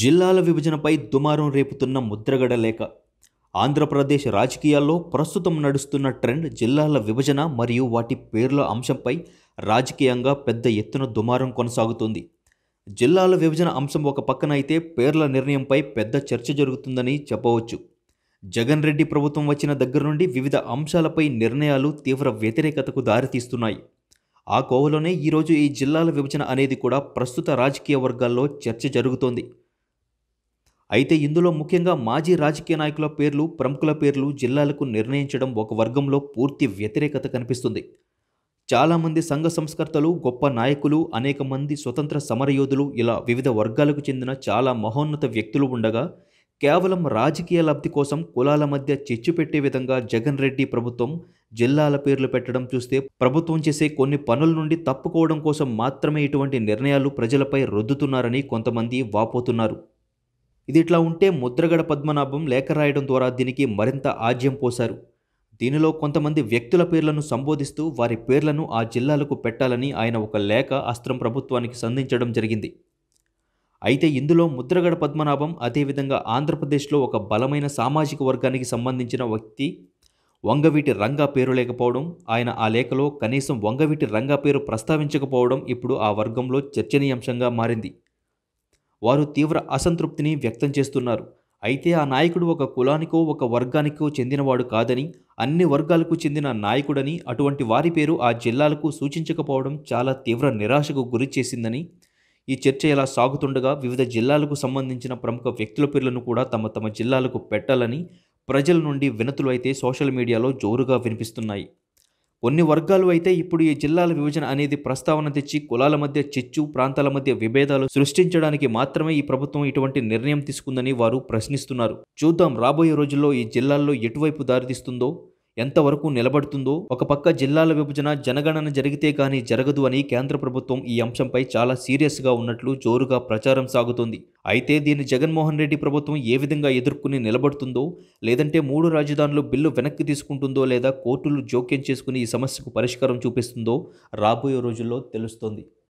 జిల్లాల విభజనపై దుమారం రేపుతున్న ముద్రగడ లేఖ ఆంధ్రప్రదేశ్ రాజకీయాల్లో ప్రస్తుతం నడుస్తున్న ట్రెండ్ జిల్లాల విభజన మరియు వాటి పేర్ల అంశంపై రాజకీయంగా పెద్ద ఎత్తున దుమారం కొనసాగుతోంది జిల్లాల విభజన అంశం ఒక పక్కన అయితే పేర్ల నిర్ణయంపై పెద్ద చర్చ జరుగుతుందని చెప్పవచ్చు జగన్ రెడ్డి ప్రభుత్వం వచ్చిన దగ్గర నుండి వివిధ అంశాలపై నిర్ణయాలు తీవ్ర వ్యతిరేకతకు దారితీస్తున్నాయి ఆ కోవలోనే ఈరోజు ఈ జిల్లాల విభజన అనేది కూడా ప్రస్తుత రాజకీయ వర్గాల్లో చర్చ జరుగుతోంది అయితే ఇందులో ముఖ్యంగా మాజీ రాజకీయ నాయకుల పేర్లు ప్రముఖుల పేర్లు జిల్లాలకు నిర్ణయించడం ఒక వర్గంలో పూర్తి వ్యతిరేకత కనిపిస్తుంది చాలామంది సంఘ సంస్కర్తలు గొప్ప నాయకులు అనేక మంది స్వతంత్ర సమరయోధులు ఇలా వివిధ వర్గాలకు చెందిన చాలా మహోన్నత వ్యక్తులు ఉండగా కేవలం రాజకీయ లబ్ధి కోసం కులాల మధ్య చిచ్చు పెట్టే విధంగా జగన్ రెడ్డి ప్రభుత్వం జిల్లాల పేర్లు పెట్టడం చూస్తే ప్రభుత్వం చేసే కొన్ని పనుల నుండి తప్పుకోవడం కోసం మాత్రమే ఇటువంటి నిర్ణయాలు ప్రజలపై రొద్దుతున్నారని కొంతమంది వాపోతున్నారు ఇది ఇట్లా ఉంటే ముద్రగడ పద్మనాభం లేఖ రాయడం ద్వారా దీనికి మరింత ఆజ్యం పోశారు దీనిలో కొంతమంది వ్యక్తుల పేర్లను సంబోధిస్తూ వారి పేర్లను ఆ జిల్లాలకు పెట్టాలని ఆయన ఒక లేఖ అస్త్రం ప్రభుత్వానికి సంధించడం జరిగింది అయితే ఇందులో ముద్రగడ పద్మనాభం అదేవిధంగా ఆంధ్రప్రదేశ్లో ఒక బలమైన సామాజిక వర్గానికి సంబంధించిన వ్యక్తి వంగవీటి రంగా పేరు లేకపోవడం ఆయన ఆ లేఖలో కనీసం వంగవీటి రంగా పేరు ప్రస్తావించకపోవడం ఇప్పుడు ఆ వర్గంలో చర్చనీయాంశంగా మారింది వారు తీవ్ర అసంతృప్తిని వ్యక్తం చేస్తున్నారు అయితే ఆ నాయకుడు ఒక కులానికో ఒక వర్గానికో చెందినవాడు కాదని అన్ని వర్గాలకు చెందిన నాయకుడని అటువంటి వారి పేరు ఆ జిల్లాలకు సూచించకపోవడం చాలా తీవ్ర నిరాశకు గురి చేసిందని ఈ చర్చ ఇలా సాగుతుండగా వివిధ జిల్లాలకు సంబంధించిన ప్రముఖ వ్యక్తుల పేర్లను కూడా తమ తమ జిల్లాలకు పెట్టాలని ప్రజల నుండి వినతులు అయితే సోషల్ మీడియాలో జోరుగా వినిపిస్తున్నాయి కొన్ని వర్గాలు అయితే ఇప్పుడు ఈ జిల్లాల విభజన అనేది ప్రస్తావన తెచ్చి కులాల మధ్య చిచ్చు ప్రాంతాల మధ్య విభేదాలు సృష్టించడానికి మాత్రమే ఈ ప్రభుత్వం ఇటువంటి నిర్ణయం తీసుకుందని వారు ప్రశ్నిస్తున్నారు చూద్దాం రాబోయే రోజుల్లో ఈ జిల్లాల్లో ఎటువైపు దారితీస్తుందో ఎంతవరకు నిలబడుతుందో ఒక పక్క జిల్లాల విభజన జనగణన జరిగితే కానీ జరగదు అని కేంద్ర ప్రభుత్వం ఈ అంశంపై చాలా సీరియస్గా ఉన్నట్లు జోరుగా ప్రచారం సాగుతోంది అయితే దీన్ని జగన్మోహన్ రెడ్డి ప్రభుత్వం ఏ విధంగా ఎదుర్కొని నిలబడుతుందో లేదంటే మూడు రాజధానులు బిల్లు వెనక్కి తీసుకుంటుందో లేదా కోర్టులు జోక్యం చేసుకుని ఈ సమస్యకు పరిష్కారం చూపిస్తుందో రాబోయే రోజుల్లో తెలుస్తోంది